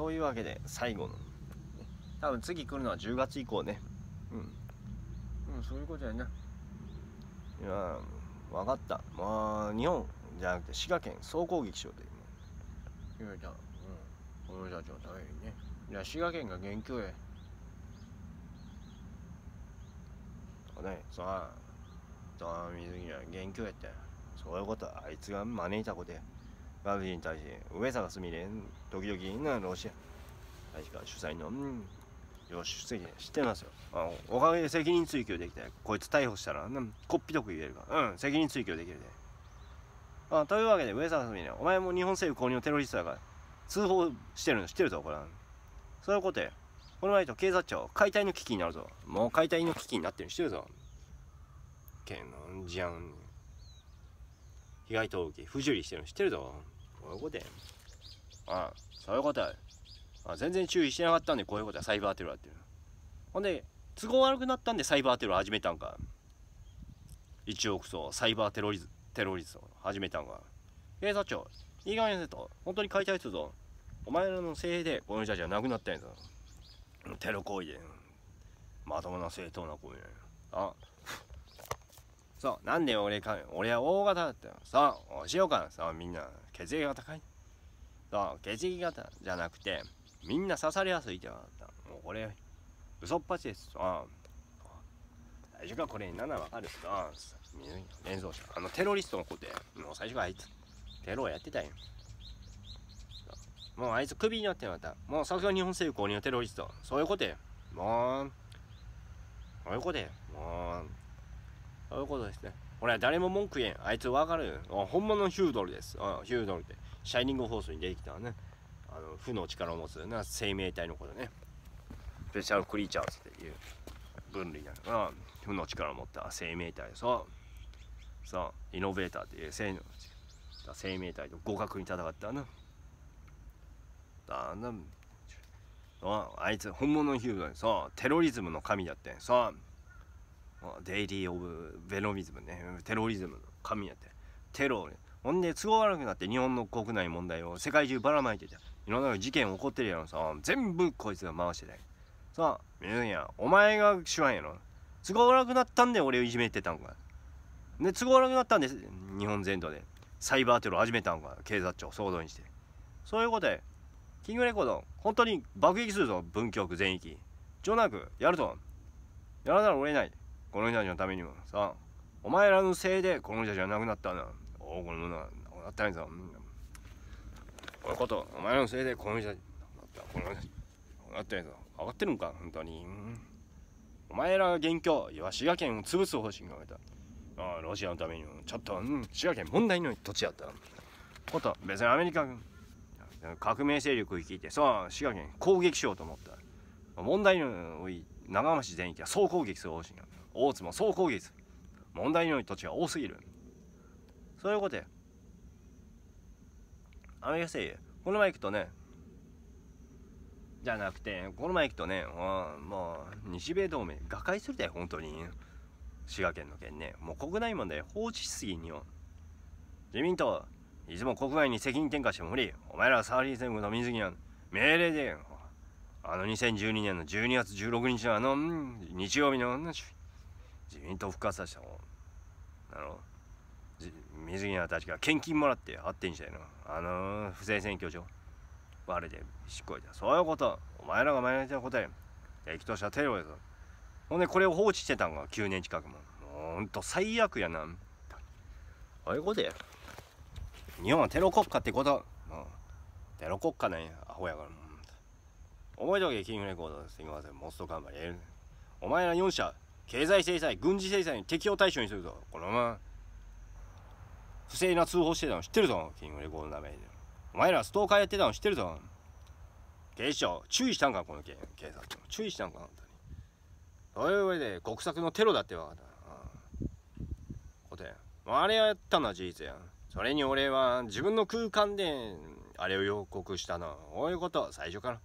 というわけで最後の多分次来るのは10月以降ねうん、うん、そういうことやないや分かったまあ日本じゃなくて滋賀県総攻撃しようというゆゃうん俺たちの大変ねじゃあ滋賀県が元凶やねさあ水着は元凶やったそういうことあいつが招いたことやバルジに対し、上坂すみれ、時々ロシア大使館主催の、よし、主席知ってますよあ。おかげで責任追及できて、こいつ逮捕したら、こっぴどく言えるから、うん、責任追及できるで。あというわけで、上坂すみれ、お前も日本政府公認のテロリストだから、通報してるの知ってるぞ、これ。そういうことや。この前と警察庁、解体の危機になるぞ。もう解体の危機になってるの知ってるぞ。けんのんじゃん。被害届不受理してるの知ってるぞ。こういうことやんあそういうことやあ全然注意してなかったんでこういうことはサイバーテロやってるほんで都合悪くなったんでサイバーテロ始めたんか1億層サイバーテロリズテロリズム始めたんか警察庁いい加減せと本当に解体するぞお前らのせいでこの人たちはなくなったんやぞテロ行為でまともな正当な行為やあそう、なんで俺か、俺は大型だったよ。そう、お塩からさ、みんな、血液が高い。そう、血液型じゃなくて、みんな刺されやすいってわれた。もうこれ、嘘っぱちです。あ最初からこれ7わかるあ連想者。あの、テロリストの子で、もう最初からあいつ、テロをやってたんよ。もうあいつクビになってまた。もうさすが日本政府公認のテロリスト。そういうことや。もう、そういうことや。もう、そういうことですね。俺は誰も文句言えん。あいつわかるあ本物のヒュードルです。あヒュードルって、シャイニングホースに出てきたね。あの、負の力を持つな生命体のことね。スペシャルクリーチャーズっていう分類なのかな。負の力を持った生命体。そう。そう。イノベーターっていう生の生命体と互角に戦ったな。だな。あいつ本物のヒュードル。そう。テロリズムの神だって。そう。デイリー・オブ・ベノミズムねテロリズムの神やってテロほんで都合悪くなって日本の国内問題を世界中ばらまいてていろんな事件起こってるやろさ全部こいつが回してて。さあんやお前が主犯やろ都合悪くなったんで俺をいじめてたんかで都合悪くなったんです日本全土でサイバーテロ始めたんか警察庁騒動にしてそういうことでキングレコード本当に爆撃するぞ文京区全域ジョナクやるぞやらざるを得ないこの人たちのためにもさお前らのせいでこの人たちは亡くなったなおおこのな亡くなったんやぞこのことお前らのせいでこの人たち亡くなったこの人たち亡くなったんやぞ分かってるんか本当にお前らが元凶わ滋賀県を潰す方針が出たああロシアのためにもちょっと、うん、滋賀県問題の土地やったこと別にアメリカ革命勢力を率いてさあ滋賀県攻撃しようと思った問題の多い長浜市全域は総攻撃する方針が大津も総攻撃問題の土地が多すぎるそういうことやアメリカ製この前行くとねじゃなくてこの前行くとねもう日米同盟瓦解するだよ本当に滋賀県の県ねもう国内問題放置しすぎによ自民党いつも国外に責任転嫁しても無理お前らはサーリー戦後の水着な命令であの2012年の12月16日のあの、うん、日曜日の自民党復活させたもんあの水際たちが献金もらってあっ発展したいのあのー、不正選挙場あれでしっこいたそういうことお前らが前イナスなことや敵としたテロやぞほんでこれを放置してたんが9年近くもほんと最悪やなああいうことや日本はテロ国家ってこともうテロ国家なんやアホやから覚えとけキングレコードすみませんモストカンパニーお前ら4社経済制裁、軍事制裁に適用対象にするぞ。このまま。不正な通報してたの知ってるぞ。キングレコードダメージ。お前らストーカーやってたの知ってるぞ。警視庁、注意したんか、この件。警察庁。注意したんか、本当に。そういう上で、国策のテロだって分かった。こ、う、て、ん。あれやったのは事実やそれに俺は自分の空間で、あれを予告したの。こういうこと、は最初から。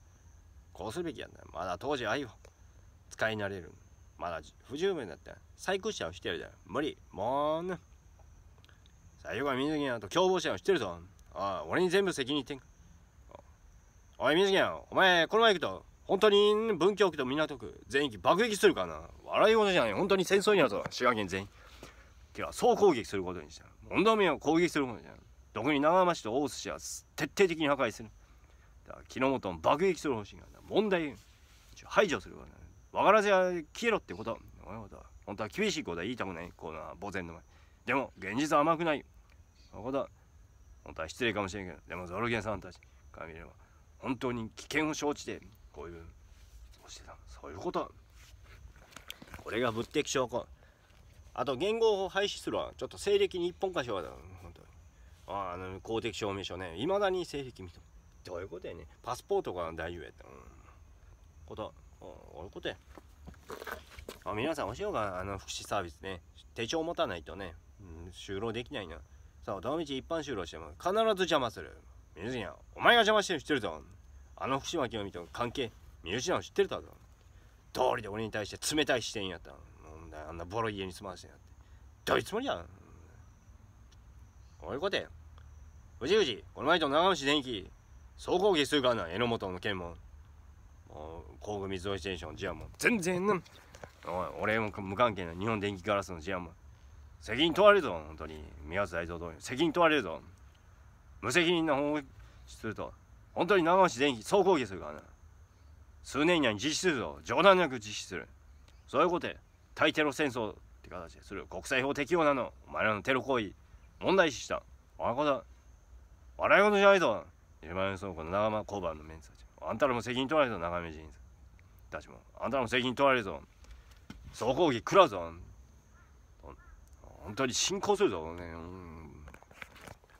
こうすべきやんだ。まだ当時愛を使い慣れる。まだ不十分だった再屈者をしてるじゃん。無理。もうね。最後は水木やと共謀者をしてるぞ。ああ、俺に全部責任転おい、水木やお前、この前行くと、本当に文京区と港区全域爆撃するかな。笑い事じゃない。本当に戦争になるぞ。滋賀県全員。ては総攻撃することにした。問題を攻撃することじゃん。特に長浜市と大須市は徹底的に破壊する。だから、木の元を爆撃する方針が問題、排除するからな。わからずや消えろってこと本当は厳しいことは言いたくないこの、な墓前の前でも現実は甘くない本当は失礼かもしれんけどでもゾロゲンさんたちから本当に危険を承知でこういうそうしてたそういうことこれが物的証拠あと言語を廃止するわ。ちょっと西暦に一本化しようだ本当ああの公的証明書ねいまだに西暦見と。どういうことやねパスポートが大丈夫やった、うん、こと俺ことやあ皆さんお塩があの福祉サービスね手帳持たないとね、うん、就労できないなさあどの道一般就労しても必ず邪魔する水木はお前が邪魔してる知ってるぞあの福島清美と関係身内なの知ってるだぞ。通りで俺に対して冷たい視点やったあんなボロ家に住まわせてやってどういうつもりやこういうことや藤口この前と長虫電気総攻撃するからな榎本の件ももう工具水道ステーションじゃあもう全然ね俺も無関係な日本電気ガラスの事案も責任問われるぞ本当に宮津大蔵同様責任問われるぞ無責任な方をすると本当に長橋電気総攻撃するからな数年以内に実施するぞ冗談なく実施するそういうことで対テロ戦争って形でする国際法適用なのお前らのテロ行為問題視したああこと笑い事じゃないぞ山の倉庫の長間交番のメンツたちあんたらも責任取られぞ長め人たちもあんたらも責任取られぞ総攻撃食らうぞ本当に進行するぞ、ねうん、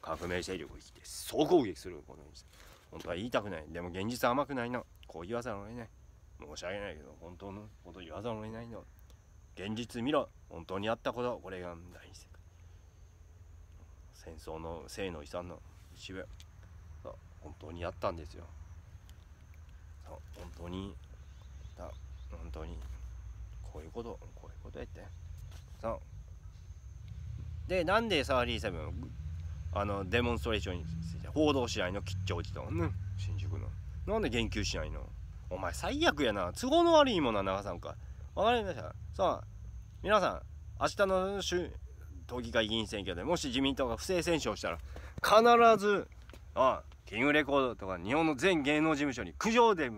革命勢力を引いて総攻撃するこの本当は言いたくないでも現実甘くないのこう言わざるを得ない申し訳ないけど本当のこと言わざるを得ないの現実見ろ本当にあったことこれが大事戦争の性の遺産の一部本当にやったんですよ本当にだ本当にこういうことこういうことやってさでなんでサーリーン、あのデモンストレーションについて報道しないの吉兆寺と、ね、新宿のなんで言及しないのお前最悪やな都合の悪いものな、長さんかわかりましたさあ皆さん明日の都議会議員選挙でもし自民党が不正選挙をしたら必ずああングレコードとか日本の全芸能事務所に苦情で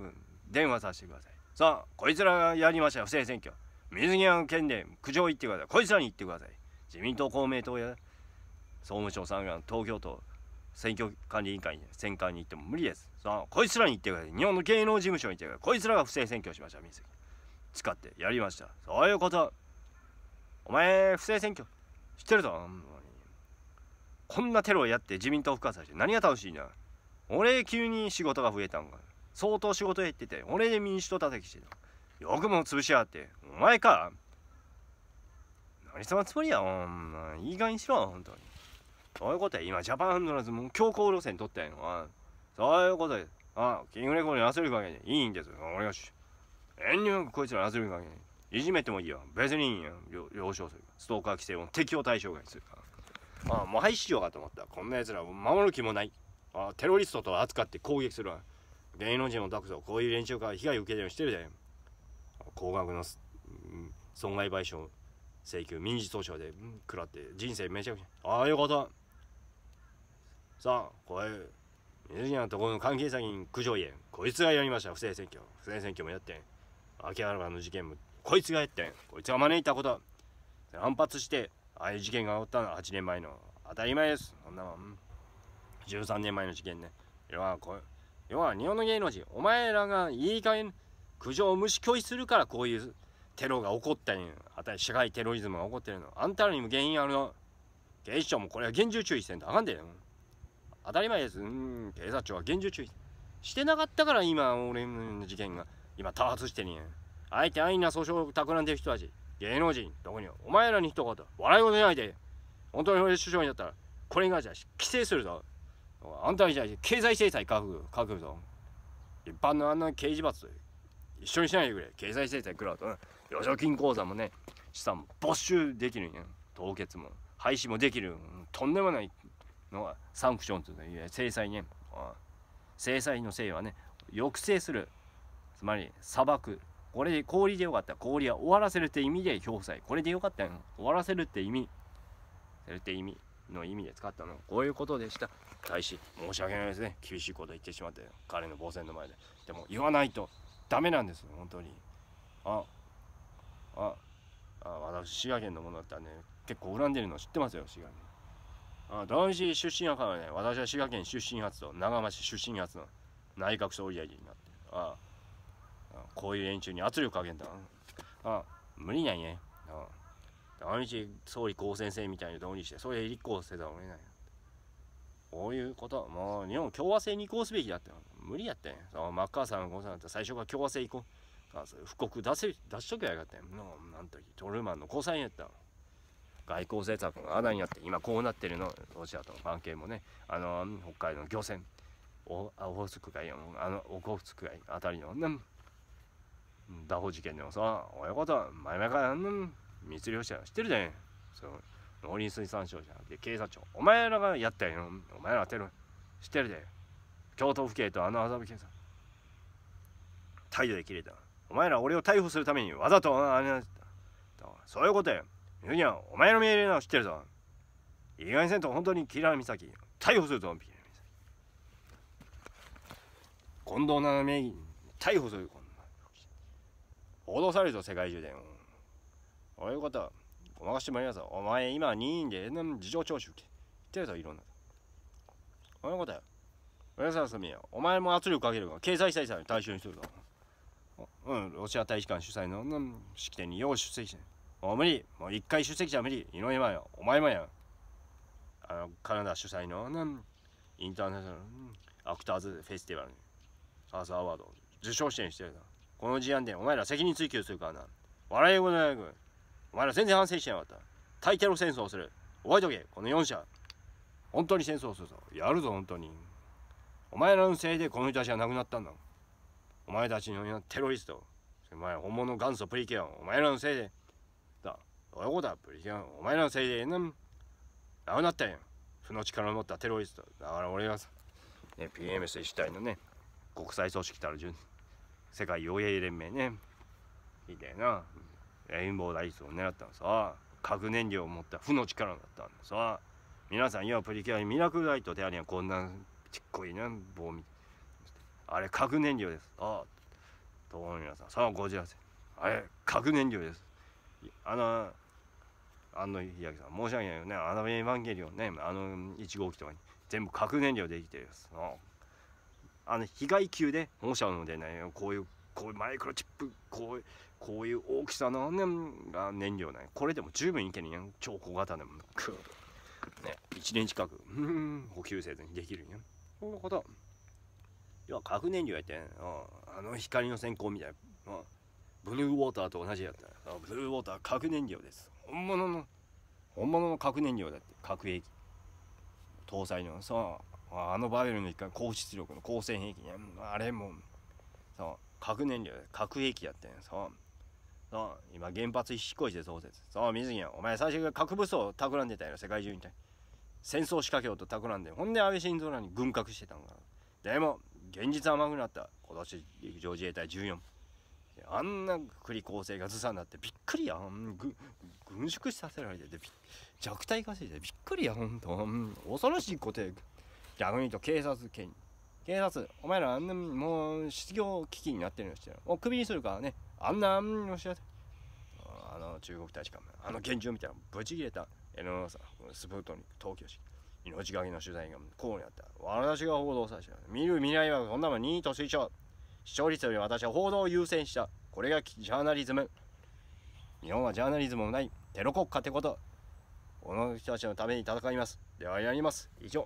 電話させてくださいさあこいつらがやりました不正選挙水際の件で苦情言ってくださいこいつらに言ってください自民党公明党や総務省さんが東京都選挙管理委員会に選管に行っても無理ですさあこいつらに言ってください日本の芸能事務所に行ってくださいこいつらが不正選挙しました水際使ってやりましたそういうことお前不正選挙知ってるぞこんなテロをやって自民党復活させて何が楽しいな俺急に仕事が増えたんか相当仕事減ってて俺で民主党叩きしてたよくも潰しやがってお前か何様つもりやお前いい加減にしろ本当にそういうことや今ジャパンハンドラーズも強硬路線取ったんやそういうことやあキングレコーに焦るかげでいいんですよ俺がし遠慮なくこいつら焦るかげでいじめてもいいよ別にいいんや了承するストーカー規制を適用対象外にするかああもう廃止しようかと思ったこんな奴つら守る気もないああテロリストと扱って攻撃するわ芸能人も抱くぞこういう連中から被害を受けるようにしてるで高額の、損害賠償請求民事訴訟で、食らって人生めちゃくちゃああよかった。さあこれ水際のところの関係先に苦情言えこいつがやりました不正選挙不正選挙もやってん秋葉原の事件もこいつがやってんこいつが招いたこと反発してああいう事件が起こったのは8年前の当たり前ですそんなもん13年前の事件ね要はこ要は日本の芸能人お前らがいい加減苦情を無視拒否するからこういうテロが起こったりあたり社会テロリズムが起こってるのあんたらにも原因あるの警視庁もこれは厳重注意せんとあかんで当たり前ですうん警察庁は厳重注意してなかったから今俺の事件が今多発してるんやあえて安易な訴訟を企んでる人たち芸能人どこにお前らに一言笑い事しないで本当に首相になったらこれに関しては規制するぞあんたにじゃ経済制裁かくかくぞ一般のあんな刑事罰一緒にしないでくれ経済制裁食らうと、ね、預貯金口座もね資産も没収できるんや凍結も廃止もできるとんでもないのがサンクションという制裁ね制裁のせいはね抑制するつまり裁くこれで氷でよかった氷は終わらせるって意味で表彩これでよかったよ終わらせるって意味それって意味の意味で使ったのこういうことでした大使申し訳ないですね厳しいこと言ってしまって彼の防戦の前ででも言わないとダメなんです本当にあああ私滋賀県のものだったらね結構恨んでるの知ってますよ滋賀県あ男子出身やからね私は滋賀県出身初と長浜市出身初の内閣総理大臣になってああこういう連中に圧力かけんだあ無理ないねあみ日総理高先生みたいにどうにしてそれ立候補せざるを得ないこういうこともう日本共和制に移行すべきだって無理やってんそのマッカーサーのことて最初から共和制移行布告出せ出しとけばよかったよなんとトルーマンの交際やった外交政策が穴になって今こうなってるのロシアとの関係もねあの北海道の漁船オホーツク海あのオホーツク海あたりの、ダホ事件でもさ親方前々からあんな密漁者知ってるじゃんその農林水産省じゃなくて警察庁お前らがやったよお前ら当てる知ってるで京都府警とあの麻布警察態度で切れたお前ら俺を逮捕するためにわざとあれだそういうことや言にお前の命令なの知ってるぞ意外にせんと本当にキラー岬逮捕するぞキラー岬近藤七名義逮捕する近脅されるぞ世界中で、うん、おお、いうことごまかしてもらいますよお前今任意で事情聴取って言ってるぞいろんなおお、いうことよおお、さみやお前も圧力かけるかお、経済制裁の対象にするぞうんロシア大使館主催の、うん、式典にお、う出席お、てもう無理もう一回出席じゃ無理お、いお、よお前もやあのカナダ主催の、うん、インターナショナル、うん、アクターズフェスティバルにアーサーアワード受賞お、てお、してるお、この事案でお前ら責任追及するからな笑い事なくお前ら全然反省してなかった大テロ戦争をする覚えとけこの4社本当に戦争するぞやるぞ本当にお前らのせいでこの人たちは亡くなったんだお前たちのテロリストお前本物元祖プリキュアお前らのせいでだどういうことだプリキュアお前らのせいでな亡くなったん負の力を持ったテロリストだから俺はさ、ね、PMS 主体のね国際組織たる順世界幼泳連盟ねみたいなレインボーダイスを狙ったのさ核燃料を持った負の力だったのさ皆さん今プリキュアにミラクルライトでありゃこんなちっこい棒みあれ核燃料ですあどうも皆さんさあご自ラあれ核燃料ですあのの日焼けさん申し訳ないよねあのエヴァンゲリオンねあの1号機とかに全部核燃料で生きてるやつああの被害級で保護者のでねこういうこういうマイクロチップこういうこういう大きさの、ね、が燃料ねこれでも十分いけるやん超小型でもね1年近く補給せずにできるんやんそんなこと要は核燃料やってんあの光の閃光みたいな、ブルーウォーターと同じやったブルーウォーター核燃料です本物の本物の核燃料だって核兵器搭載のさあのバベルの一環高出力の構成兵器ねあれもう、核燃料核兵器やってんそう、今原発引っ越し設。そうです水木お前最初から核武装を企んでたや世界中に戦争仕掛けようと企んでほんで安倍晋三らに軍拡してたんかでも現実甘くなった今年陸上自衛隊14あんな栗構成がずさんなってびっくりやん軍縮させられてて弱体化しててびっくりやほんと恐ろしいことや。逆に言うと警察権警察、お前らあんな、もう、失業危機になってるのしてる。お、クビにするからね。あんな、しシア、あの、中国大使館、あの現状みたいな、ぶち切れた、エノノさん、スプートニク、東京市、命がけの取材が、こうにあった。私が報道させた。見る未来は、こんなもん、2と推奨。視聴率より私は報道を優先した。これがジャーナリズム。日本はジャーナリズムもない、テロ国家ってこと。この人たちのために戦います。ではやります。以上。